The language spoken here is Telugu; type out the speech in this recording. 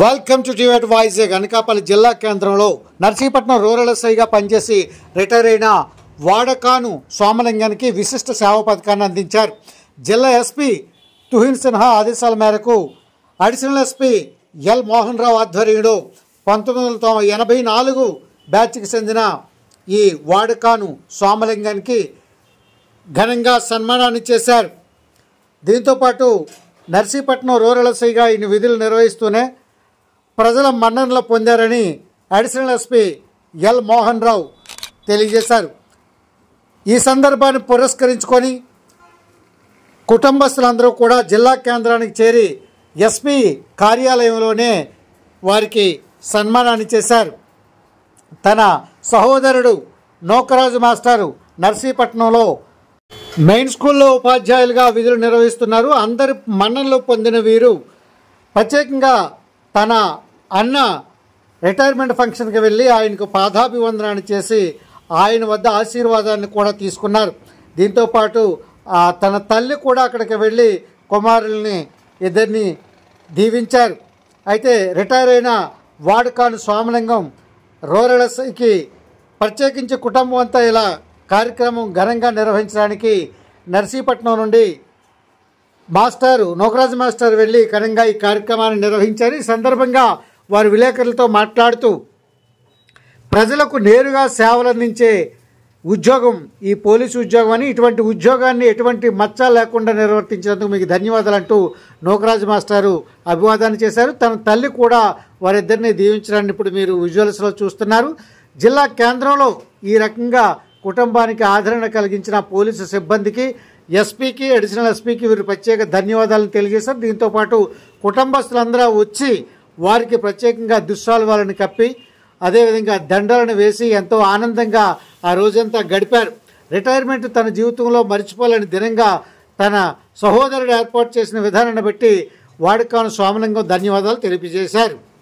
welcome to TV adviser Anakapalli జిల్లా కేంద్రంలో నర్సీపట్నం రూరల్ ఎస్ఐగా పనిచేసి రిటైర్ అయిన వాడకాను సోమలింగానికి విశిష్ట సేవ పథకాన్ని అందించారు జిల్లా ఎస్పీ తుహిన్ సిన్హా ఆదేశాల మేరకు additional SP L Mohan Rao ఆధ్వర్యంలో పంతొమ్మిది వందల ఎనభై నాలుగు బ్యాచ్కి చెందిన ఈ వాడకాను సోమలింగానికి ఘనంగా సన్మానాన్ని చేశారు దీంతోపాటు నర్సీపట్నం రూరల్ ఎస్ఐగా ఈయన విధులు నిర్వహిస్తూనే ప్రజల మన్ననలు పొందారని additional SP L Mohan Rao తెలియజేశారు ఈ సందర్భాన్ని పురస్కరించుకొని కుటుంబస్తులందరూ కూడా జిల్లా కేంద్రానికి చేరి ఎస్పీ కార్యాలయంలోనే వారికి సన్మానాన్ని చేశారు తన సహోదరుడు నోకరాజు మాస్టారు నర్సీపట్నంలో మెయిన్ స్కూల్లో ఉపాధ్యాయులుగా విధులు నిర్వహిస్తున్నారు అందరి మన్ననలు పొందిన వీరు ప్రత్యేకంగా తన అన్న రిటైర్మెంట్ ఫంక్షన్కి వెళ్ళి ఆయనకు పాదాభివందనాన్ని చేసి ఆయన వద్ద ఆశీర్వాదాన్ని కూడా తీసుకున్నారు దీంతోపాటు తన తల్లి కూడా అక్కడికి వెళ్ళి కుమారుల్ని ఇద్దరిని దీవించారు అయితే రిటైర్ అయిన వాడుకాను స్వామలింగం రోరలస్కి ప్రత్యేకించి కుటుంబం అంతా ఇలా కార్యక్రమం ఘనంగా నిర్వహించడానికి నర్సీపట్నం నుండి మాస్టారు నోకరాజు మాస్టర్ వెళ్ళి ఘనంగా ఈ కార్యక్రమాన్ని నిర్వహించారు ఈ సందర్భంగా వారు విలేకరులతో మాట్లాడుతూ ప్రజలకు నేరుగా సేవలందించే ఉద్యోగం ఈ పోలీసు ఉద్యోగం అని ఇటువంటి ఉద్యోగాన్ని ఎటువంటి మచ్చ లేకుండా నిర్వర్తించినందుకు మీకు ధన్యవాదాలు అంటూ నోకరాజు మాస్టారు అభివాదాన్ని చేశారు తన తల్లి కూడా వారిద్దరిని దీవించడాన్ని ఇప్పుడు మీరు విజువల్స్లో చూస్తున్నారు జిల్లా కేంద్రంలో ఈ రకంగా కుటుంబానికి ఆదరణ కలిగించిన పోలీసు సిబ్బందికి ఎస్పీకి అడిషనల్ ఎస్పీకి వీరు ప్రత్యేక ధన్యవాదాలను తెలియజేశారు దీంతోపాటు కుటుంబస్తులందరూ వచ్చి వారికి ప్రత్యేకంగా వాళ్ళని కప్పి అదేవిధంగా దండలను వేసి ఎంతో ఆనందంగా ఆ రోజంతా గడిపారు రిటైర్మెంట్ తన జీవితంలో మర్చిపోలేని దినంగా తన సహోదరుడు ఏర్పాటు చేసిన విధానాన్ని బట్టి వాడుకాను స్వామిలింగం ధన్యవాదాలు తెలియజేశారు